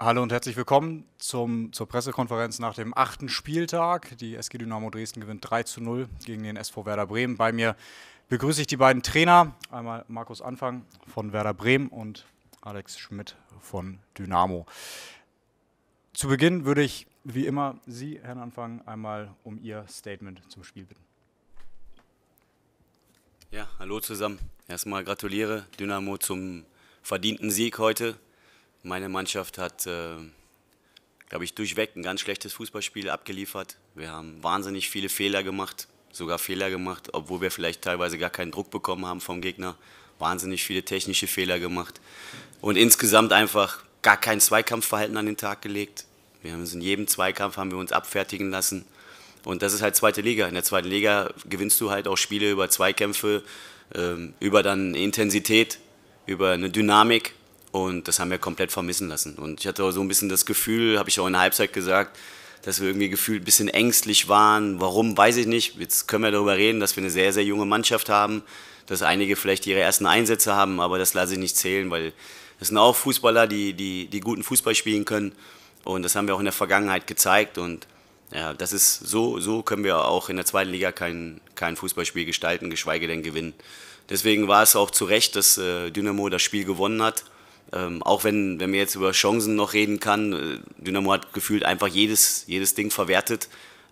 Hallo und herzlich willkommen zum, zur Pressekonferenz nach dem achten Spieltag. Die SG Dynamo Dresden gewinnt 3 zu 0 gegen den SV Werder Bremen. Bei mir begrüße ich die beiden Trainer, einmal Markus Anfang von Werder Bremen und Alex Schmidt von Dynamo. Zu Beginn würde ich wie immer Sie, Herrn Anfang, einmal um Ihr Statement zum Spiel bitten. Ja, hallo zusammen. Erstmal gratuliere Dynamo zum verdienten Sieg heute meine Mannschaft hat, äh, glaube ich, durchweg ein ganz schlechtes Fußballspiel abgeliefert. Wir haben wahnsinnig viele Fehler gemacht, sogar Fehler gemacht, obwohl wir vielleicht teilweise gar keinen Druck bekommen haben vom Gegner. Wahnsinnig viele technische Fehler gemacht und insgesamt einfach gar kein Zweikampfverhalten an den Tag gelegt. Wir haben uns in jedem Zweikampf haben wir uns abfertigen lassen. Und das ist halt zweite Liga. In der zweiten Liga gewinnst du halt auch Spiele über Zweikämpfe, ähm, über dann Intensität, über eine Dynamik. Und das haben wir komplett vermissen lassen. Und ich hatte auch so ein bisschen das Gefühl, habe ich auch in der Halbzeit gesagt, dass wir irgendwie gefühlt ein bisschen ängstlich waren. Warum, weiß ich nicht. Jetzt können wir darüber reden, dass wir eine sehr, sehr junge Mannschaft haben, dass einige vielleicht ihre ersten Einsätze haben, aber das lasse ich nicht zählen, weil es sind auch Fußballer, die, die, die guten Fußball spielen können. Und das haben wir auch in der Vergangenheit gezeigt. Und ja, das ist so, so können wir auch in der zweiten Liga kein, kein Fußballspiel gestalten, geschweige denn gewinnen. Deswegen war es auch zu Recht, dass äh, Dynamo das Spiel gewonnen hat. Ähm, auch wenn, wenn man jetzt über Chancen noch reden kann, äh, Dynamo hat gefühlt einfach jedes, jedes Ding verwertet.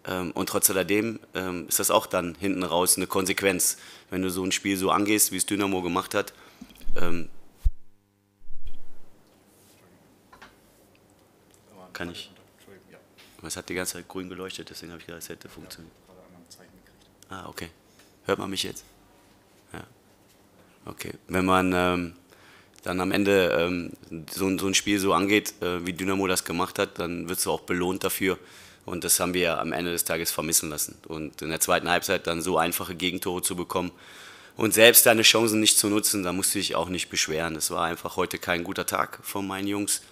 Ähm, und trotz alledem ähm, ist das auch dann hinten raus eine Konsequenz, wenn du so ein Spiel so angehst, wie es Dynamo gemacht hat. Ähm, kann ich. Es hat die ganze Zeit grün geleuchtet, deswegen habe ich gedacht, es hätte funktioniert. Ah, okay. Hört man mich jetzt? Ja. Okay. Wenn man ähm, dann am Ende ähm, so, so, ein Spiel so angeht, äh, wie Dynamo das gemacht hat, dann wirst du auch belohnt dafür. Und das haben wir am Ende des Tages vermissen lassen. Und in der zweiten Halbzeit dann so einfache Gegentore zu bekommen und selbst deine Chancen nicht zu nutzen, da musst du dich auch nicht beschweren. Es war einfach heute kein guter Tag von meinen Jungs.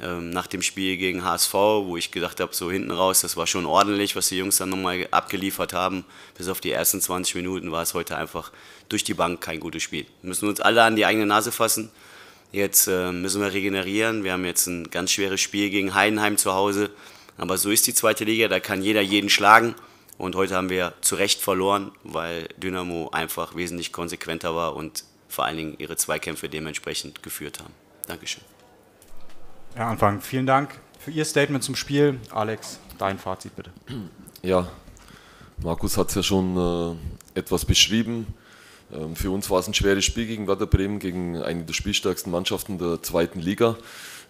Ähm, nach dem Spiel gegen HSV, wo ich gedacht habe, so hinten raus, das war schon ordentlich, was die Jungs dann nochmal abgeliefert haben. Bis auf die ersten 20 Minuten war es heute einfach durch die Bank kein gutes Spiel. Wir müssen uns alle an die eigene Nase fassen. Jetzt äh, müssen wir regenerieren. Wir haben jetzt ein ganz schweres Spiel gegen Heidenheim zu Hause. Aber so ist die zweite Liga, da kann jeder jeden schlagen. Und heute haben wir zu Recht verloren, weil Dynamo einfach wesentlich konsequenter war und vor allen Dingen ihre Zweikämpfe dementsprechend geführt haben. Dankeschön. Herr Anfang, vielen Dank für Ihr Statement zum Spiel. Alex, dein Fazit bitte. Ja, Markus hat es ja schon äh, etwas beschrieben. Ähm, für uns war es ein schweres Spiel gegen Werder Bremen, gegen eine der spielstärksten Mannschaften der zweiten Liga.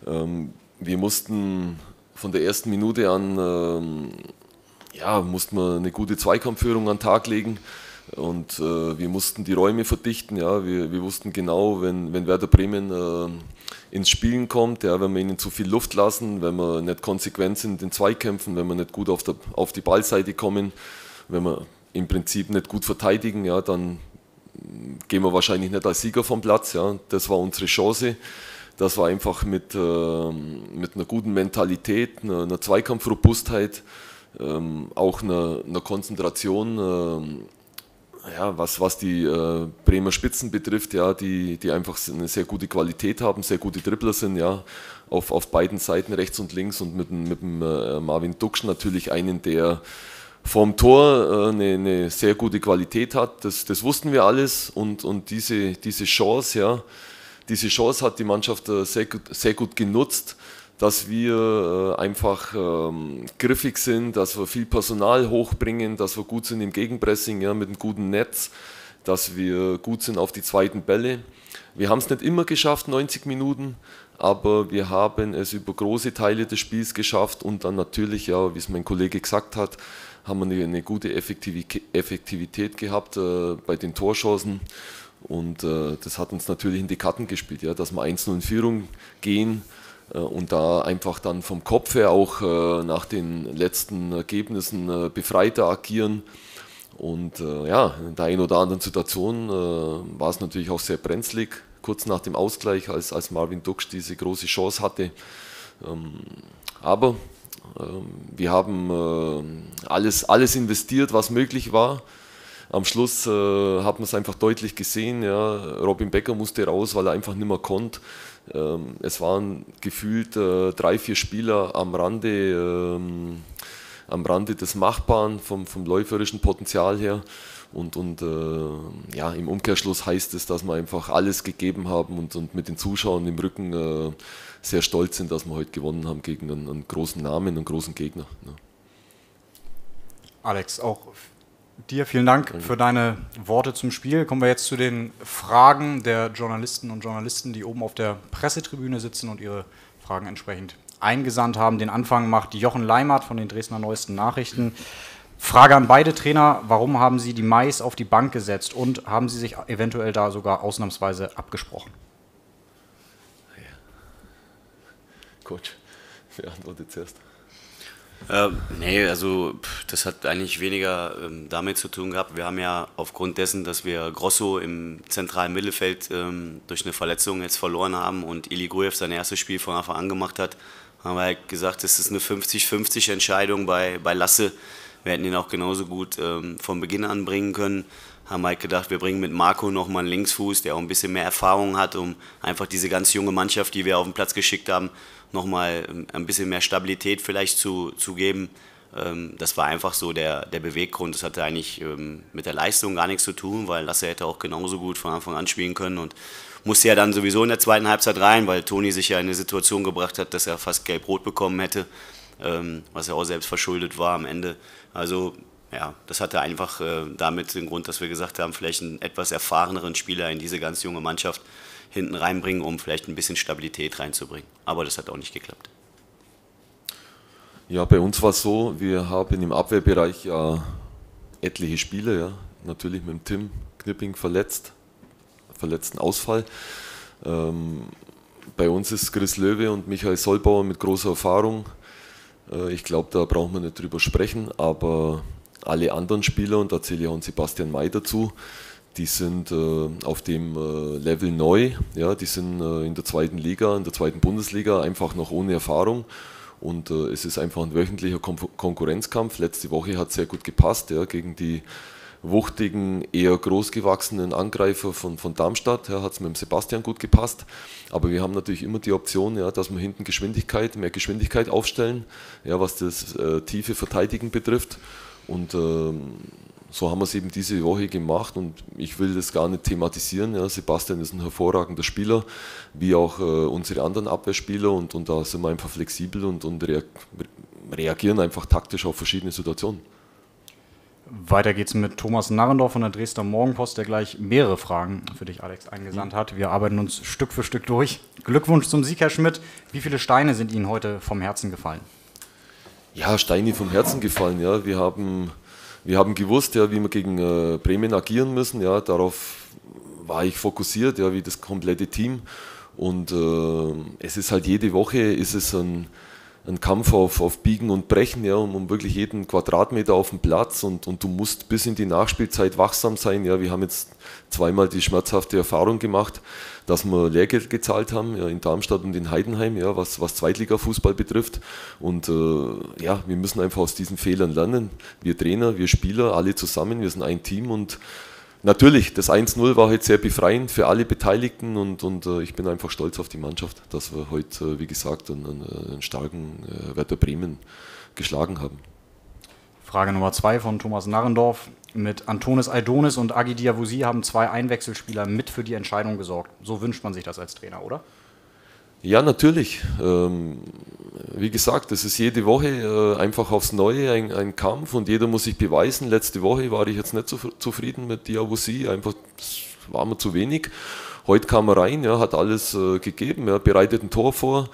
Ähm, wir mussten von der ersten Minute an ähm, ja, mussten wir eine gute Zweikampfführung an den Tag legen. Und äh, wir mussten die Räume verdichten, ja. Wir, wir wussten genau, wenn, wenn Werder Bremen äh, ins Spielen kommt, ja, wenn wir ihnen zu viel Luft lassen, wenn wir nicht konsequent sind in den Zweikämpfen, wenn wir nicht gut auf, der, auf die Ballseite kommen, wenn wir im Prinzip nicht gut verteidigen, ja, dann gehen wir wahrscheinlich nicht als Sieger vom Platz. Ja. Das war unsere Chance Das war einfach mit, äh, mit einer guten Mentalität, einer, einer Zweikampfrobustheit, ähm, auch einer, einer Konzentration ähm, ja, was, was die äh, Bremer Spitzen betrifft, ja, die, die einfach eine sehr gute Qualität haben, sehr gute Dribbler sind, ja, auf, auf beiden Seiten, rechts und links und mit, mit dem äh, Marvin Duxch natürlich einen, der vom Tor äh, eine, eine, sehr gute Qualität hat. Das, das wussten wir alles und, und diese, diese Chance, ja, diese Chance hat die Mannschaft äh, sehr, gut, sehr gut genutzt dass wir äh, einfach ähm, griffig sind, dass wir viel Personal hochbringen, dass wir gut sind im Gegenpressing, ja, mit einem guten Netz, dass wir gut sind auf die zweiten Bälle. Wir haben es nicht immer geschafft, 90 Minuten, aber wir haben es über große Teile des Spiels geschafft und dann natürlich, ja, wie es mein Kollege gesagt hat, haben wir eine, gute Effektivität gehabt äh, bei den Torchancen. Und äh, das hat uns natürlich in die Karten gespielt, ja, dass wir einzeln in Führung gehen, äh, und da einfach dann vom Kopf her auch äh, nach den letzten Ergebnissen äh, befreiter agieren. Und ja, in der einen oder anderen Situation war es natürlich auch sehr brenzlig, kurz nach dem Ausgleich, als, als Marvin Dux diese große Chance hatte. Ähm, aber ähm, wir haben alles, alles investiert, was möglich war am Schluss äh, hat man es einfach deutlich gesehen. Ja. Robin Becker musste raus, weil er einfach nicht mehr konnte. Ähm, es waren gefühlt äh, drei, vier Spieler am Rande, ähm, am Rande des Machbaren vom, vom läuferischen Potenzial her. Und, und äh, ja, im Umkehrschluss heißt es, dass wir einfach alles gegeben haben und, und mit den Zuschauern im Rücken äh, sehr stolz sind, dass wir heute gewonnen haben gegen einen, einen großen Namen, einen großen Gegner. Ne. Alex, auch Dir vielen Dank für deine Worte zum Spiel. Kommen wir jetzt zu den Fragen der Journalisten und Journalisten, die oben auf der Pressetribüne sitzen und ihre Fragen entsprechend eingesandt haben. Den Anfang macht Jochen Leimert von den Dresdner Neuesten Nachrichten. Frage an beide Trainer: Warum haben Sie die Mais auf die Bank gesetzt und haben Sie sich eventuell da sogar ausnahmsweise abgesprochen? Ja. Coach, wer antwortet zuerst? Ähm, nee, also das hat eigentlich weniger ähm, damit zu tun gehabt. Wir haben ja aufgrund dessen, dass wir Grosso im zentralen Mittelfeld ähm, durch eine Verletzung jetzt verloren haben und Ili Iliguev sein erstes Spiel von Anfang an gemacht hat, haben wir halt gesagt, es ist eine 50-50 Entscheidung bei, bei Lasse. Wir hätten ihn auch genauso gut ähm, von Beginn an bringen können. Haben halt gedacht, wir bringen mit Marco nochmal einen Linksfuß, der auch ein bisschen mehr Erfahrung hat, um einfach diese ganz junge Mannschaft, die wir auf den Platz geschickt haben, nochmal ähm, ein bisschen mehr Stabilität vielleicht zu, zu geben. Ähm, das war einfach so der, der Beweggrund. Das hatte eigentlich ähm, mit der Leistung gar nichts zu tun, weil Lasse hätte auch genauso gut von Anfang an spielen können und musste ja dann sowieso in der zweiten Halbzeit rein, weil Toni sich ja in eine Situation gebracht hat, dass er fast gelb-rot bekommen hätte. Ähm, was ja auch selbst verschuldet war am Ende. Also ja, das hatte einfach äh, damit den Grund, dass wir gesagt haben, vielleicht einen etwas erfahreneren Spieler in diese ganz junge Mannschaft hinten reinbringen, um vielleicht ein bisschen Stabilität reinzubringen. Aber das hat auch nicht geklappt. Ja, bei uns war es so, wir haben im Abwehrbereich ja äh, etliche Spiele, ja. Natürlich mit dem Tim Knipping verletzt, verletzten Ausfall. Ähm, bei uns ist Chris Löwe und Michael Solbauer mit großer Erfahrung äh, ich glaube, da brauchen wir nicht drüber sprechen, aber alle anderen Spieler, und da zähle ich auch Sebastian May dazu, die sind äh, auf dem äh, Level neu. Ja, die sind in der zweiten Liga, in der zweiten Bundesliga, einfach noch ohne Erfahrung. Und es ist einfach ein wöchentlicher Konkurrenzkampf. Letzte Woche hat es sehr gut gepasst ja, gegen die wuchtigen, eher großgewachsenen Angreifer von, von Darmstadt. Ja, Hat es mit dem Sebastian gut gepasst. Aber wir haben natürlich immer die Option, ja, dass wir hinten Geschwindigkeit, mehr Geschwindigkeit aufstellen, ja, was das äh, tiefe Verteidigen betrifft. Und ähm, so haben wir es eben diese Woche gemacht und ich will das gar nicht thematisieren. Ja, Sebastian ist ein hervorragender Spieler, wie auch äh, unsere anderen Abwehrspieler und, und da sind wir einfach flexibel und, und reagieren einfach taktisch auf verschiedene Situationen. Weiter geht's mit Thomas Narrendorf von der Dresdner Morgenpost, der gleich mehrere Fragen für dich, Alex, eingesandt hat. Wir arbeiten uns Stück für Stück durch. Glückwunsch zum Sieg, Herr Schmidt. Wie viele Steine sind Ihnen heute vom Herzen gefallen? Ja, Steine vom Herzen gefallen, ja. Wir haben, wir haben gewusst, ja, wie wir gegen äh, Bremen agieren müssen. Ja. Darauf war ich fokussiert, ja, wie das komplette Team. Und äh, es ist halt jede Woche ist es ein ein Kampf auf, auf Biegen und Brechen, ja, um, um, wirklich jeden Quadratmeter auf dem Platz und, und du musst bis in die Nachspielzeit wachsam sein. Ja, wir haben jetzt zweimal die schmerzhafte Erfahrung gemacht, dass wir Lehrgeld gezahlt haben ja, in Darmstadt und in Heidenheim, ja, was, was Zweitligafußball betrifft. Und äh, ja, wir müssen einfach aus diesen Fehlern lernen. Wir Trainer, wir Spieler, alle zusammen, wir sind ein Team und natürlich, das 1-0 war heute halt sehr befreiend für alle Beteiligten und, und äh, ich bin einfach stolz auf die Mannschaft, dass wir heute, äh, wie gesagt, einen, äh, einen starken äh, Werder Bremen geschlagen haben. Frage Nummer zwei von Thomas Narrendorf. Mit Antonis Aidonis und Agi Diawusi haben zwei Einwechselspieler mit für die Entscheidung gesorgt. So wünscht man sich das als Trainer, oder? Ja, natürlich. Ähm, wie gesagt, es ist jede Woche äh, einfach aufs Neue ein, ein, Kampf und jeder muss sich beweisen. Letzte Woche war ich jetzt nicht so zufrieden mit Diabosi, einfach war mir zu wenig. Heute kam er rein, ja, hat alles äh, gegeben, ja, bereitet ein Tor vor,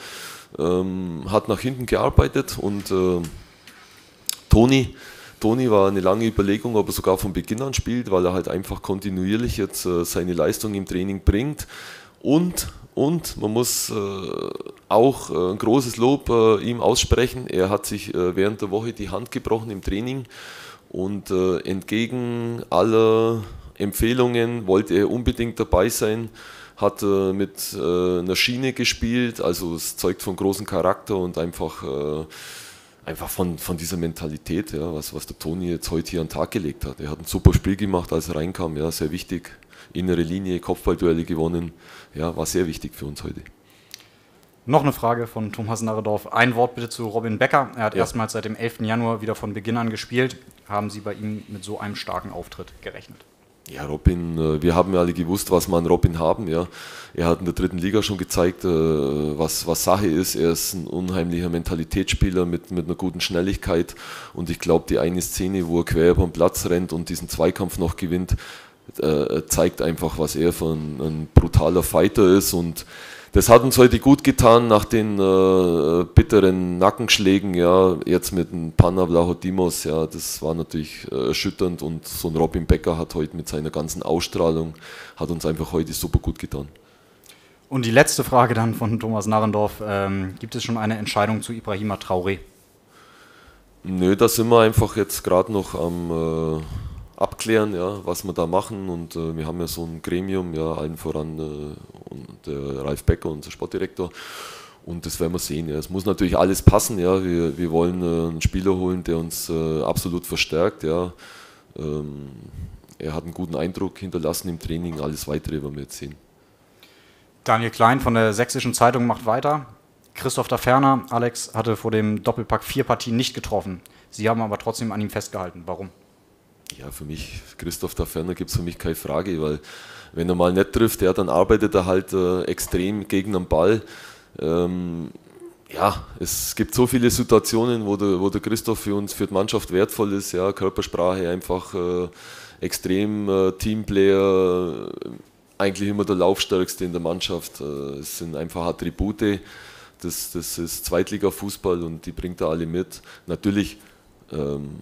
ähm, hat nach hinten gearbeitet und äh, Toni, Toni war eine lange Überlegung, ob er sogar von Beginn an spielt, weil er halt einfach kontinuierlich jetzt äh, seine Leistung im Training bringt und, und man muss äh, auch ein äh, großes Lob äh, ihm aussprechen. Er hat sich während der Woche die Hand gebrochen im Training und entgegen aller Empfehlungen wollte er unbedingt dabei sein hat äh, mit äh, einer Schiene gespielt, also es zeugt von großem Charakter und einfach äh, einfach von, von dieser Mentalität, ja, was, was der Toni jetzt heute hier an den Tag gelegt hat. Er hat ein super Spiel gemacht, als er reinkam, ja, sehr wichtig. Innere Linie, Kopfballduelle gewonnen, ja, war sehr wichtig für uns heute. Noch eine Frage von Thomas Narredorf. Ein Wort bitte zu Robin Becker. Er hat ja. erstmals seit dem 11. Januar wieder von Beginn an gespielt. Haben Sie bei ihm mit so einem starken Auftritt gerechnet? Ja, Robin, äh, wir haben ja alle gewusst, was wir an Robin haben. Ja. Er hat in der dritten Liga schon gezeigt, äh, was, was Sache ist. Er ist ein unheimlicher Mentalitätsspieler mit, mit einer guten Schnelligkeit. Und ich glaube, die eine Szene, wo er quer über den Platz rennt und diesen Zweikampf noch gewinnt, äh, zeigt einfach, was er für ein, ein brutaler Fighter ist. Und das hat uns heute gut getan nach den äh, bitteren Nackenschlägen, ja, jetzt mit dem Panna Vlahodimos, ja, das war natürlich äh, erschütternd und so ein Robin Becker hat heute mit seiner ganzen Ausstrahlung, hat uns einfach heute super gut getan. Und die letzte Frage dann von Thomas Narrendorf, ähm, gibt es schon eine Entscheidung zu Ibrahima Traoré? Nö, da sind wir einfach jetzt gerade noch am äh, Abklären, ja, was wir da machen. Und äh, wir haben ja so ein Gremium, ja, allen voran äh, und äh, Ralf Becker, unser Sportdirektor. Und das werden wir sehen. Ja. Es muss natürlich alles passen. Ja. Wir, wir wollen äh, einen Spieler holen, der uns äh, absolut verstärkt. Ja. Ähm, er hat einen guten Eindruck hinterlassen im Training. Alles Weitere werden wir jetzt sehen. Daniel Klein von der Sächsischen Zeitung macht weiter. Christoph da Alex, hatte vor dem Doppelpack vier Partien nicht getroffen. Sie haben aber trotzdem an ihm festgehalten. Warum? Ja, für mich, Christoph da Ferner gibt es für mich keine Frage, weil wenn er mal nicht trifft, ja, dann arbeitet er halt äh, extrem gegen den Ball. Ähm, ja, es gibt so viele Situationen, wo der, wo der Christoph für uns, für die Mannschaft wertvoll ist. Ja, Körpersprache einfach äh, extrem äh, Teamplayer, eigentlich immer der Laufstärkste in der Mannschaft. Äh, es sind einfach Attribute. Das, das ist Zweitliga-Fußball und die bringt er alle mit. Natürlich. Ähm,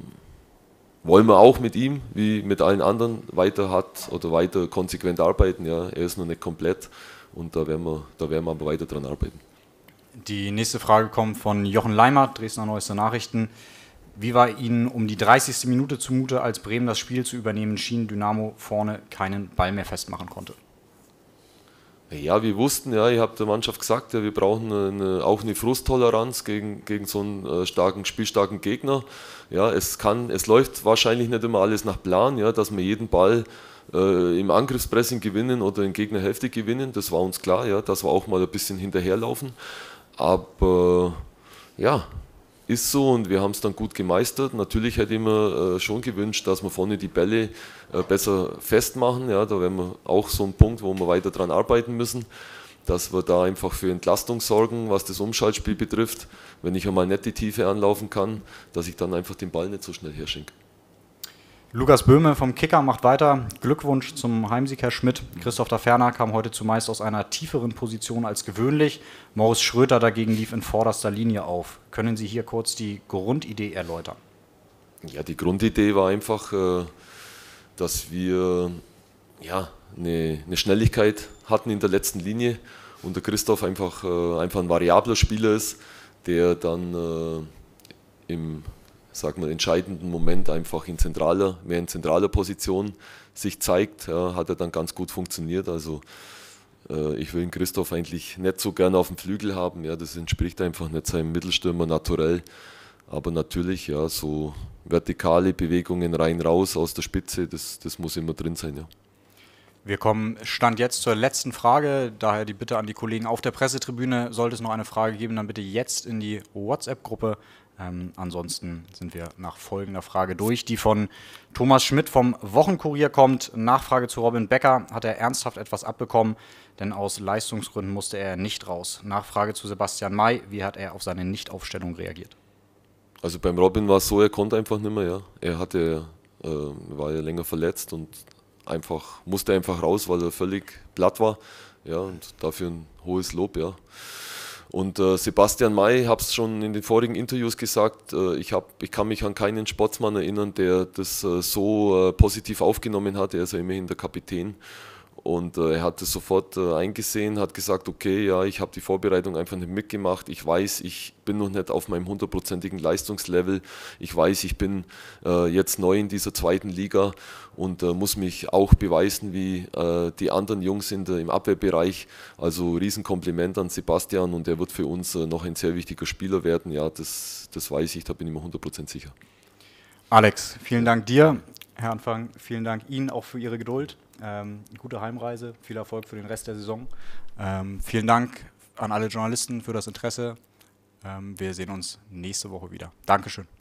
wollen wir auch mit ihm, wie mit allen anderen, weiter hart oder weiter konsequent arbeiten. Ja. Er ist noch nicht komplett und da werden wir, da werden wir aber weiter dran arbeiten. Die nächste Frage kommt von Jochen Leimer, Dresdner Neueste Nachrichten. Wie war Ihnen um die 30. Minute zumute, als Bremen das Spiel zu übernehmen schien, Dynamo vorne keinen Ball mehr festmachen konnte? Ja, wir wussten, ja, ich habe der Mannschaft gesagt, ja, wir brauchen eine, auch eine Frusttoleranz gegen, gegen so einen äh, starken, spielstarken Gegner. Ja, es, kann, es läuft wahrscheinlich nicht immer alles nach Plan, ja, dass wir jeden Ball äh, im Angriffspressing gewinnen oder in Gegnerhälfte gewinnen. Das war uns klar, ja, dass wir auch mal ein bisschen hinterherlaufen. Aber ja, ist so und wir haben es dann gut gemeistert. Natürlich hätte ich mir äh, schon gewünscht, dass wir vorne die Bälle äh, besser festmachen. Ja, da wäre auch so ein Punkt, wo wir weiter dran arbeiten müssen, dass wir da einfach für Entlastung sorgen, was das Umschaltspiel betrifft. Wenn ich einmal nicht die Tiefe anlaufen kann, dass ich dann einfach den Ball nicht so schnell herschenke. Lukas Böhme vom Kicker macht weiter. Glückwunsch zum Heimsieg, Herr Schmidt. Christoph Daferner kam heute zumeist aus einer tieferen Position als gewöhnlich. Morris Schröter dagegen lief in vorderster Linie auf. Können Sie hier kurz die Grundidee erläutern? Ja, die Grundidee war einfach, äh, dass wir ja, eine, Schnelligkeit hatten in der letzten Linie und der Christoph einfach, äh, einfach ein variabler Spieler ist, der dann äh, im sag mal, entscheidenden Moment einfach in zentraler, mehr in zentraler Position sich zeigt, ja, hat er dann ganz gut funktioniert. Also äh, ich will ihn Christoph eigentlich nicht so gerne auf dem Flügel haben. Ja, das entspricht einfach nicht seinem Mittelstürmer naturell. Aber natürlich, ja, so vertikale Bewegungen rein raus aus der Spitze, das, das muss immer drin sein, ja. Wir kommen Stand jetzt zur letzten Frage. Daher die Bitte an die Kollegen auf der Pressetribüne. Sollte es noch eine Frage geben, dann bitte jetzt in die WhatsApp-Gruppe ähm, ansonsten sind wir nach folgender Frage durch, die von Thomas Schmidt vom Wochenkurier kommt. Nachfrage zu Robin Becker. Hat er ernsthaft etwas abbekommen? Denn aus Leistungsgründen musste er nicht raus. Nachfrage zu Sebastian May. Wie hat er auf seine Nichtaufstellung reagiert? Also beim Robin war es so, er konnte einfach nicht mehr. Ja. Er hatte, äh, war ja länger verletzt und einfach, musste einfach raus, weil er völlig platt war. Ja, und dafür ein hohes Lob, ja. Und äh, Sebastian May, ich habe es schon in den vorigen Interviews gesagt, äh, ich, hab, ich kann mich an keinen Sportsmann erinnern, der das äh, so äh, positiv aufgenommen hat. Er ist ja immerhin der Kapitän. Und äh, er hat es sofort äh, eingesehen, hat gesagt, okay, ja, ich habe die Vorbereitung einfach nicht mitgemacht. Ich weiß, ich bin noch nicht auf meinem hundertprozentigen Leistungslevel. Ich weiß, ich bin äh, jetzt neu in dieser zweiten Liga und äh, muss mich auch beweisen wie äh, die anderen Jungs in der, im Abwehrbereich. Also Riesenkompliment an Sebastian und er wird für uns äh, noch ein sehr wichtiger Spieler werden. Ja, das, das weiß ich, da bin ich mir hundertprozentig sicher. Alex, vielen Dank dir. Herr Anfang, vielen Dank Ihnen auch für Ihre Geduld. Ähm, gute Heimreise, viel Erfolg für den Rest der Saison. Ähm, vielen Dank an alle Journalisten für das Interesse. Ähm, wir sehen uns nächste Woche wieder. Dankeschön.